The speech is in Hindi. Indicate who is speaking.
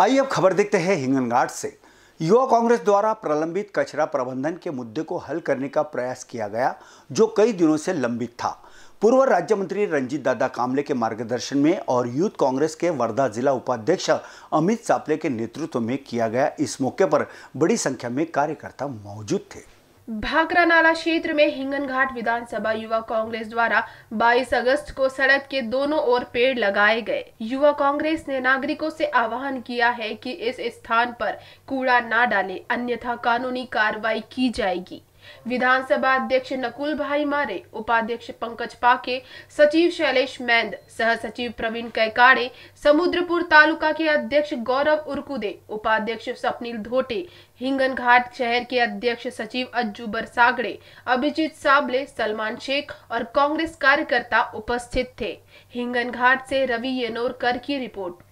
Speaker 1: आइए अब खबर देखते हैं हिंगनघाट से युवा कांग्रेस द्वारा प्रलंबित कचरा प्रबंधन के मुद्दे को हल करने का प्रयास किया गया जो कई दिनों से लंबित था पूर्व राज्य मंत्री रंजीत दादा कामले के मार्गदर्शन में और यूथ कांग्रेस के वर्धा जिला उपाध्यक्ष अमित सापले के नेतृत्व में किया गया इस मौके पर बड़ी संख्या में कार्यकर्ता मौजूद थे
Speaker 2: भाकरा नाला क्षेत्र में हिंगन घाट विधानसभा युवा कांग्रेस द्वारा 22 अगस्त को सड़क के दोनों ओर पेड़ लगाए गए युवा कांग्रेस ने नागरिकों से आह्वान किया है कि इस स्थान पर कूड़ा ना डाले अन्यथा कानूनी कार्रवाई की जाएगी विधानसभा अध्यक्ष नकुल भाई मारे उपाध्यक्ष पंकज पाके सचिव शैलेश मैंद सह सचिव प्रवीण कैकाड़े समुद्रपुर तालुका के अध्यक्ष गौरव उर्कुदे उपाध्यक्ष स्वप्निल धोटे हिंगन घाट शहर के अध्यक्ष सचिव अज्जू बरसागड़े अभिजीत साबले सलमान शेख और कांग्रेस कार्यकर्ता उपस्थित थे हिंगन घाट से रवि येनोरकर की रिपोर्ट